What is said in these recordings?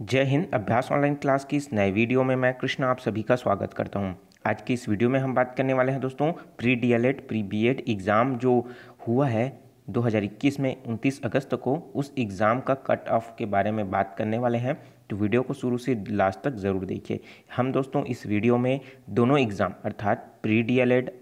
जय हिंद अभ्यास online class की इस नए वीडियो में मैं कृष्णा आप सभी का स्वागत करता हूं आज की इस वीडियो में हम बात करने वाले हैं दोस्तों pre D L pre B exam जो हुआ है 2021 में 29 अगस्त को उस एग्ज़ाम का कट ऑफ के बारे में बात करने वाले हैं तो वीडियो को शुरू से लास्ट तक ज़रूर देखिए हम दोस्तों इस वीडियो में दोनों एग्ज़ाम अर्थात प्री डी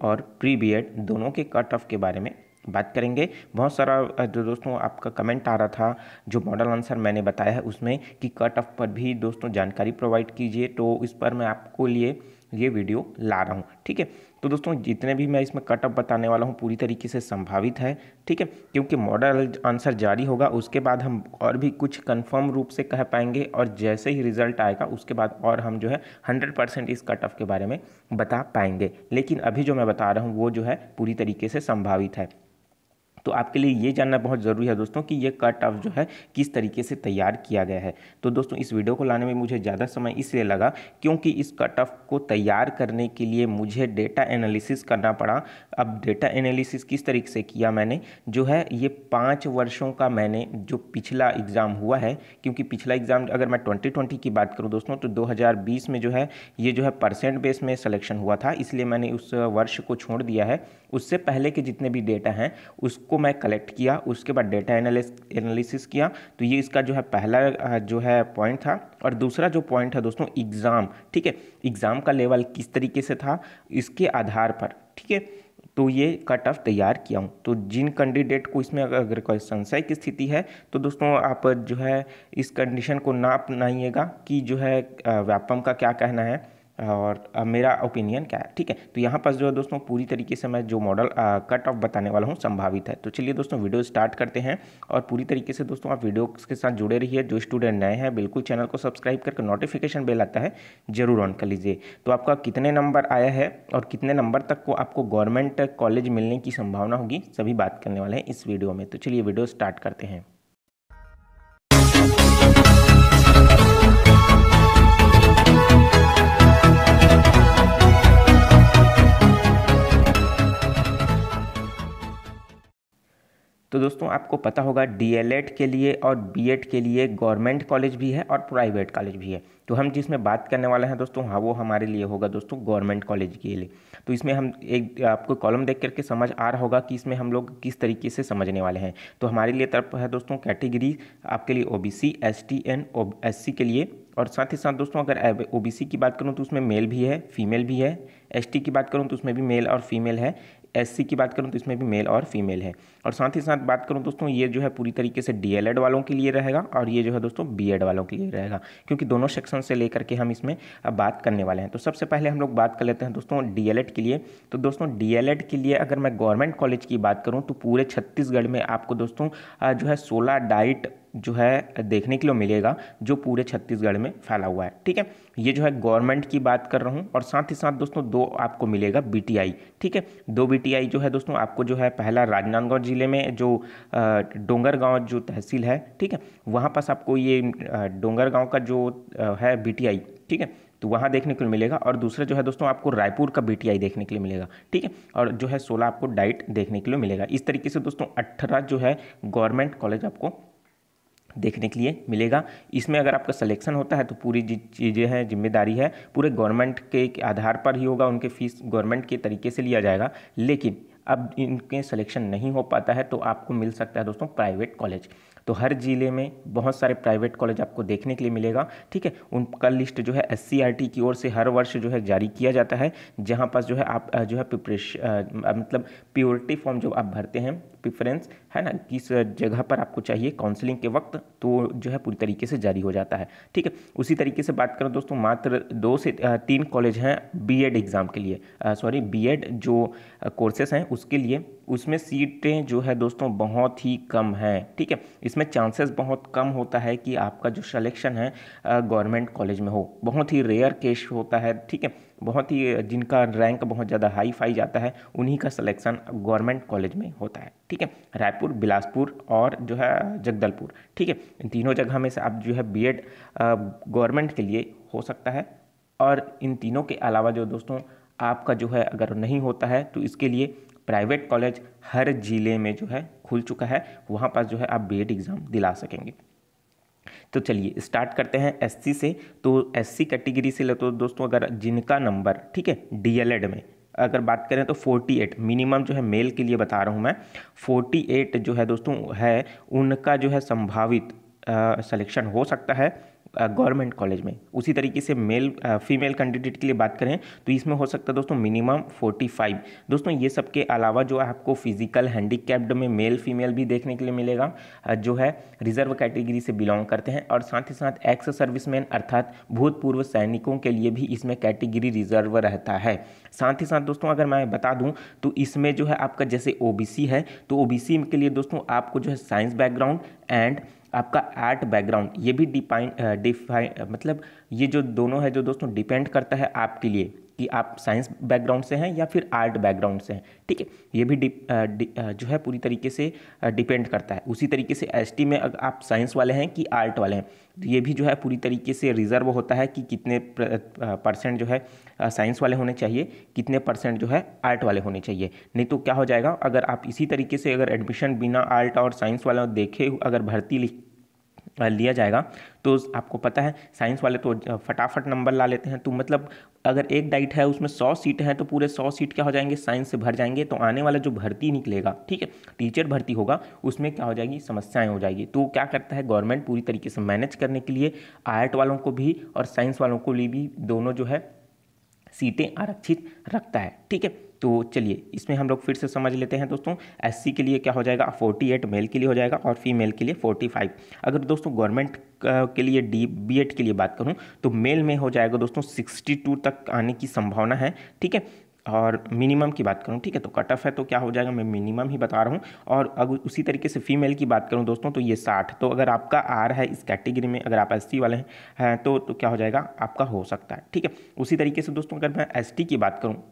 और प्री बी दोनों के कट ऑफ के बारे में बात करेंगे बहुत सारा जो दोस्तों आपका कमेंट आ रहा था जो मॉडल आंसर मैंने बताया है उसमें कि कट ऑफ पर भी दोस्तों जानकारी प्रोवाइड कीजिए तो इस पर मैं आपको लिए ये वीडियो ला रहा हूँ ठीक है तो दोस्तों जितने भी मैं इसमें कट ऑफ बताने वाला हूँ पूरी तरीके से संभावित है ठीक है क्योंकि मॉडल आंसर जारी होगा उसके बाद हम और भी कुछ कंफर्म रूप से कह पाएंगे और जैसे ही रिजल्ट आएगा उसके बाद और हम जो है हंड्रेड परसेंट इस कट ऑफ के बारे में बता पाएंगे लेकिन अभी जो मैं बता रहा हूँ वो जो है पूरी तरीके से संभावित है तो आपके लिए ये जानना बहुत ज़रूरी है दोस्तों कि ये कट ऑफ जो है किस तरीके से तैयार किया गया है तो दोस्तों इस वीडियो को लाने में मुझे ज़्यादा समय इसलिए लगा क्योंकि इस कट ऑफ को तैयार करने के लिए मुझे डेटा एनालिसिस करना पड़ा अब डेटा एनालिसिस किस तरीके से किया मैंने जो है ये पाँच वर्षों का मैंने जो पिछला एग्ज़ाम हुआ है क्योंकि पिछला एग्ज़ाम अगर मैं ट्वेंटी ट्वेंटी की बात करूँ दोस्तों तो दो में जो है ये जो है परसेंट बेस में सलेक्शन हुआ था इसलिए मैंने उस वर्ष को छोड़ दिया है उससे पहले के जितने भी डेटा हैं उसको मैं कलेक्ट किया उसके बाद डेटा एनालिसिस किया तो ये इसका जो है पहला जो है पॉइंट था और दूसरा जो पॉइंट है दोस्तों एग्ज़ाम ठीक है एग्ज़ाम का लेवल किस तरीके से था इसके आधार पर ठीक है तो ये कट ऑफ तैयार किया हूँ तो जिन कैंडिडेट को इसमें अगर कोई संशय की स्थिति है तो दोस्तों आप जो है इस कंडीशन को ना अपनाइएगा कि जो है व्यापम का क्या कहना है और मेरा ओपिनियन क्या है ठीक है तो यहाँ पर जो है दोस्तों पूरी तरीके से मैं जो मॉडल कट ऑफ बताने वाला हूँ संभावित है तो चलिए दोस्तों वीडियो स्टार्ट करते हैं और पूरी तरीके से दोस्तों आप वीडियो के साथ जुड़े रहिए जो स्टूडेंट नए हैं बिल्कुल चैनल को सब्सक्राइब करके नोटिफिकेशन बेल आता है ज़रूर ऑन कर लीजिए तो आपका कितने नंबर आया है और कितने नंबर तक को आपको गवर्नमेंट कॉलेज मिलने की संभावना होगी सभी बात करने वाले हैं इस वीडियो में तो चलिए वीडियो स्टार्ट करते हैं तो दोस्तों आपको पता होगा डी के लिए और बी के लिए गवर्नमेंट कॉलेज भी है और प्राइवेट कॉलेज भी है तो हम जिसमें बात करने वाले हैं दोस्तों हाँ वो हमारे लिए होगा दोस्तों गवर्नमेंट कॉलेज के लिए तो इसमें हम एक आपको कॉलम देख करके समझ आ रहा होगा कि इसमें हम लोग किस तरीके से समझने वाले हैं तो हमारे लिए तरफ है दोस्तों कैटेगरी आपके लिए O B C S T N O S C के लिए और साथ ही साथ दोस्तों अगर ओ बी सी की बात करूँ तो उसमें मेल भी है फीमेल भी है एस टी की बात करूँ तो उसमें भी मेल और फीमेल है एस की बात करूँ तो इसमें भी मेल और फीमेल है और साथ ही साथ बात करूँ दोस्तों ये जो है पूरी तरीके से डी वालों के लिए रहेगा और ये जो है दोस्तों बी वालों के लिए रहेगा क्योंकि दोनों सेक्शन से लेकर के हम इसमें अब बात करने वाले हैं तो सबसे पहले हम लोग बात कर लेते हैं दोस्तों डी के लिए तो दोस्तों डी के लिए अगर मैं गवर्नमेंट कॉलेज की बात करूँ तो पूरे छत्तीसगढ़ में आपको दोस्तों जो है सोलह डाइट जो है देखने के लिए मिलेगा जो पूरे छत्तीसगढ़ में फैला हुआ है ठीक है ये जो है गवर्नमेंट की बात कर रहा हूँ और साथ ही साथ दोस्तों दो आपको मिलेगा बीटीआई ठीक है दो बीटीआई जो है दोस्तों आपको जो है पहला राजनांदगांव जिले में जो डोंगरगांव जो तहसील है ठीक है वहाँ पास आपको ये गाँव का जो है बी ठीक है तो वहाँ देखने के लिए मिलेगा और दूसरा जो है दोस्तों आपको रायपुर का बी देखने के लिए मिलेगा ठीक है और जो है सोलह आपको डाइट देखने के लिए मिलेगा इस तरीके से दोस्तों अट्ठारह जो है गवर्नमेंट कॉलेज आपको देखने के लिए मिलेगा इसमें अगर आपका सिलेक्शन होता है तो पूरी चीज़ें हैं जिम्मेदारी है पूरे गवर्नमेंट के आधार पर ही होगा उनके फीस गवर्नमेंट के तरीके से लिया जाएगा लेकिन अब इनके सिलेक्शन नहीं हो पाता है तो आपको मिल सकता है दोस्तों प्राइवेट कॉलेज तो हर ज़िले में बहुत सारे प्राइवेट कॉलेज आपको देखने के लिए मिलेगा ठीक है उनका लिस्ट जो है एस e की ओर से हर वर्ष जो है जारी किया जाता है जहाँ पास जो है आप जो है प्रिपरेश मतलब प्योरिटी फॉर्म जो आप भरते हैं प्रिफरेंस है ना किस जगह पर आपको चाहिए काउंसलिंग के वक्त तो जो है पूरी तरीके से जारी हो जाता है ठीक है उसी तरीके से बात करें दोस्तों मात्र दो से तीन कॉलेज हैं बीएड एग्ज़ाम के लिए सॉरी बीएड जो कोर्सेस हैं उसके लिए उसमें सीटें जो है दोस्तों बहुत ही कम है ठीक है इसमें चांसेस बहुत कम होता है कि आपका जो सलेक्शन है गवर्नमेंट कॉलेज में हो बहुत ही रेयर केस होता है ठीक है बहुत ही जिनका रैंक बहुत ज़्यादा हाई फाई जाता है उन्हीं का सिलेक्शन गवर्नमेंट कॉलेज में होता है ठीक है रायपुर बिलासपुर और जो है जगदलपुर ठीक है इन तीनों जगह में से आप जो है बीएड गवर्नमेंट के लिए हो सकता है और इन तीनों के अलावा जो दोस्तों आपका जो है अगर नहीं होता है तो इसके लिए प्राइवेट कॉलेज हर ज़िले में जो है खुल चुका है वहाँ पर जो है आप बी एग्ज़ाम दिला सकेंगे तो चलिए स्टार्ट करते हैं एससी से तो एससी कैटेगरी से ले तो दोस्तों अगर जिनका नंबर ठीक है डीएलएड में अगर बात करें तो 48 मिनिमम जो है मेल के लिए बता रहा हूँ मैं 48 जो है दोस्तों है उनका जो है संभावित सिलेक्शन हो सकता है गवर्नमेंट कॉलेज में उसी तरीके से मेल फीमेल कैंडिडेट के लिए बात करें तो इसमें हो सकता है दोस्तों मिनिमम 45 दोस्तों ये सब के अलावा जो आपको फिजिकल हैंडीकैप्ड में मेल फीमेल भी देखने के लिए मिलेगा जो है रिजर्व कैटेगरी से बिलोंग करते हैं और साथ ही साथ एक्स सर्विसमैन अर्थात भूतपूर्व सैनिकों के लिए भी इसमें कैटेगरी रिजर्व रहता है साथ ही साथ दोस्तों अगर मैं बता दूँ तो इसमें जो है आपका जैसे ओ है तो ओ के लिए दोस्तों आपको जो है साइंस बैकग्राउंड एंड आपका एट बैकग्राउंड ये भी डिफाइन डिफाइन uh, uh, मतलब ये जो दोनों है जो दोस्तों डिपेंड करता है आपके लिए कि आप साइंस बैकग्राउंड से हैं या फिर आर्ट बैकग्राउंड से हैं ठीक है ये भी डि, डि, जो है पूरी तरीके से डिपेंड करता है उसी तरीके से एस में अगर आप साइंस वाले हैं कि आर्ट वाले हैं तो ये भी जो है पूरी तरीके से रिजर्व होता है कि कितने परसेंट जो है साइंस वाले होने चाहिए कितने परसेंट जो है आर्ट वाले होने चाहिए नहीं तो क्या हो जाएगा अगर आप इसी तरीके से अगर एडमिशन बिना आर्ट और साइंस वाले देखे अगर भर्ती लिख लिया जाएगा तो आपको पता है साइंस वाले तो फटाफट नंबर ला लेते हैं तो मतलब अगर एक डाइट है उसमें सौ सीट हैं तो पूरे सौ सीट क्या हो जाएंगे साइंस से भर जाएंगे तो आने वाला जो भर्ती निकलेगा ठीक है टीचर भर्ती होगा उसमें क्या हो जाएगी समस्याएं हो जाएगी तो क्या करता है गवर्नमेंट पूरी तरीके से मैनेज करने के लिए आर्ट वालों को भी और साइंस वालों को लिए भी दोनों जो है सीटें आरक्षित रखता है ठीक है तो चलिए इसमें हम लोग फिर से समझ लेते हैं दोस्तों एस के लिए क्या हो जाएगा फोर्टी एट मेल के लिए हो जाएगा और फीमेल के लिए फोर्टी फाइव अगर दोस्तों गवर्नमेंट के लिए डी बी के लिए बात करूँ तो मेल में हो जाएगा दोस्तों सिक्सटी टू तक आने की संभावना है ठीक है और मिनिमम की बात करूँ ठीक है तो कट ऑफ है तो क्या हो जाएगा मैं मिनिमम ही बता रहा हूँ और अगर उसी तरीके से फीमेल की बात करूँ दोस्तों तो ये साठ तो अगर आपका आर है इस कैटेगरी में अगर आप एस वाले हैं तो, तो क्या हो जाएगा आपका हो सकता है ठीक है उसी तरीके से दोस्तों अगर मैं एस की बात करूँ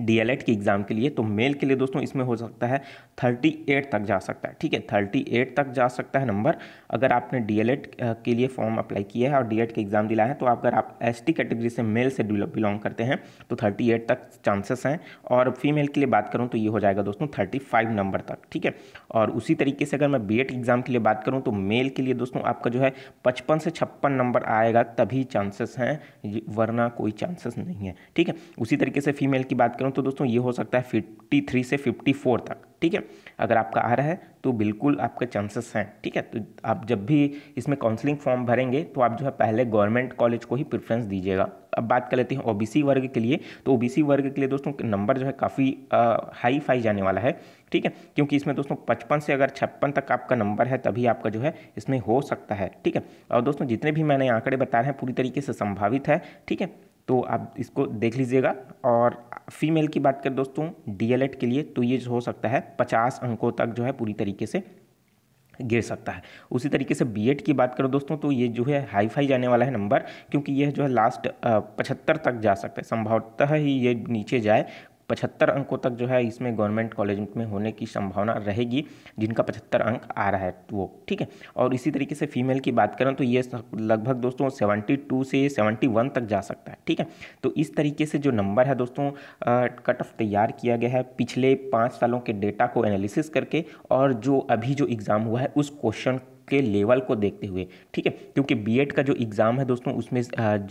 डीएलएड के एग्ज़ाम के लिए तो मेल के लिए दोस्तों इसमें हो सकता है थर्टी एट तक जा सकता है ठीक है थर्टी एट तक जा सकता है नंबर अगर आपने डीएलएड के लिए फॉर्म अप्लाई किया है और डीएड के एग्ज़ाम दिलाया है तो अगर आप एस टी कैटेगरी से मेल से बिलोंग करते हैं तो थर्टी एट तक चांसेस हैं और फीमेल के लिए बात करूँ तो ये हो जाएगा दोस्तों थर्टी फाइव नंबर तक ठीक है और उसी तरीके से अगर मैं बी एड एग्ज़ाम के लिए बात करूँ तो मेल के लिए दोस्तों आपका जो है पचपन से छप्पन नंबर आएगा तभी चांसेस हैं वरना कोई चांसेस नहीं है ठीक है उसी तरीके से फीमेल की बात करूँ तो दोस्तों ये हो सकता है फिफ्टी थ्री से फिफ्टी फोर तक ठीक है अगर आपका आ रहा है तो बिल्कुल आपके चांसेस हैं ठीक है तो आप जब भी इसमें काउंसलिंग फॉर्म भरेंगे तो आप जो है पहले गवर्नमेंट कॉलेज को ही प्रेफरेंस दीजिएगा अब बात कर लेते हैं ओबीसी वर्ग के लिए तो ओबीसी वर्ग के लिए दोस्तों नंबर जो है काफ़ी हाई फाई जाने वाला है ठीक है क्योंकि इसमें दोस्तों पचपन से अगर छप्पन तक आपका नंबर है तभी आपका जो है इसमें हो सकता है ठीक है और दोस्तों जितने भी मैंने आंकड़े बताए हैं पूरी तरीके से संभावित है ठीक है तो आप इसको देख लीजिएगा और फीमेल की बात करें दोस्तों डीएलएड के लिए तो ये हो सकता है पचास अंकों तक जो है पूरी तरीके से गिर सकता है उसी तरीके से बीएड की बात करो दोस्तों तो ये जो है हाई फाई जाने वाला है नंबर क्योंकि यह जो है लास्ट पचहत्तर तक जा सकता है संभवतः ही ये नीचे जाए पचहत्तर अंकों तक जो है इसमें गवर्नमेंट कॉलेज में होने की संभावना रहेगी जिनका पचहत्तर अंक आ रहा है वो ठीक है और इसी तरीके से फीमेल की बात करें तो ये लगभग दोस्तों सेवेंटी टू से सेवेंटी वन तक जा सकता है ठीक है तो इस तरीके से जो नंबर है दोस्तों कट ऑफ तैयार किया गया है पिछले पाँच सालों के डेटा को एनालिसिस करके और जो अभी जो एग्ज़ाम हुआ है उस क्वेश्चन के लेवल को देखते हुए ठीक है क्योंकि बी का जो एग्ज़ाम है दोस्तों उसमें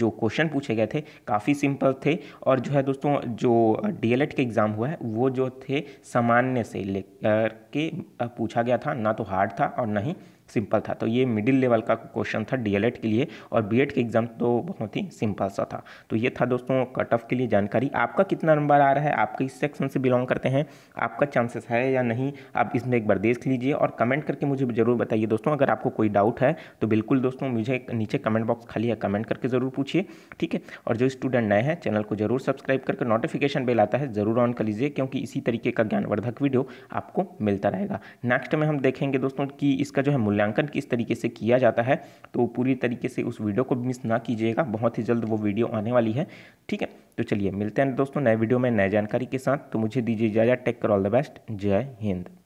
जो क्वेश्चन पूछे गए थे काफ़ी सिंपल थे और जो है दोस्तों जो डी का एग्ज़ाम हुआ है वो जो थे सामान्य से लेकर के पूछा गया था ना तो हार्ड था और ना ही सिंपल था तो ये मिडिल लेवल का क्वेश्चन था डीएलएड के लिए और बी के एग्ज़ाम तो बहुत ही सिंपल सा था तो ये था दोस्तों कट ऑफ के लिए जानकारी आपका कितना नंबर आ रहा है आप किस सेक्शन से बिलोंग करते हैं आपका चांसेस है या नहीं आप इसमें एक बार देख लीजिए और कमेंट करके मुझे ज़रूर बताइए दोस्तों अगर आपको कोई डाउट है तो बिल्कुल दोस्तों मुझे नीचे कमेंट बॉक्स खाली है कमेंट करके ज़रूर पूछिए ठीक है और जो स्टूडेंट नए हैं चैनल को ज़रूर सब्सक्राइब करके नोटिफिकेशन बेल आता है ज़रूर ऑन कर लीजिए क्योंकि इसी तरीके का ज्ञानवर्धक वीडियो आपको मिलता रहेगा नेक्स्ट में हम देखेंगे दोस्तों कि इसका जो है मूल्यांकन किस तरीके से किया जाता है तो पूरी तरीके से उस वीडियो को मिस ना कीजिएगा बहुत ही जल्द वो वीडियो आने वाली है ठीक है तो चलिए मिलते हैं दोस्तों नए वीडियो में नए जानकारी के साथ तो मुझे दीजिए इजाज़त टेक कर ऑल द बेस्ट जय हिंद